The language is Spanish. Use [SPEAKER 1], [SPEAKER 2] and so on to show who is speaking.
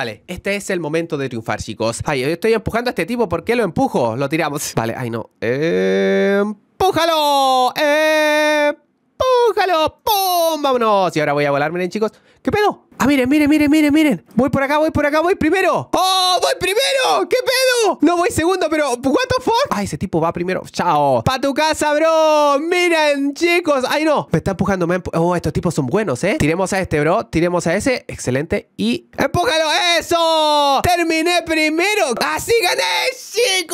[SPEAKER 1] Vale, este es el momento de triunfar, chicos. Ay, estoy empujando a este tipo. ¿Por qué lo empujo? Lo tiramos. Vale, ay, no. ¡Empújalo! ¡Empújalo! ¡Pum! ¡Vámonos! Y ahora voy a volar, miren, chicos. ¿Qué pedo? Ah, miren, miren, miren, miren, miren. Voy por acá, voy por acá, voy primero. ¡Oh! voy primero! ¿Qué pedo? No voy segundo, pero ¿what the fuck? Ay, ah, ese tipo va primero. ¡Chao! ¡Pa tu casa, bro! ¡Miren, chicos! ¡Ay, no! Me está empujando, me Oh, estos tipos son buenos, ¿eh? Tiremos a este, bro. Tiremos a ese. Excelente. Y... ¡Empújalo! ¡Eso! ¡Terminé primero! ¡Así gané, chicos!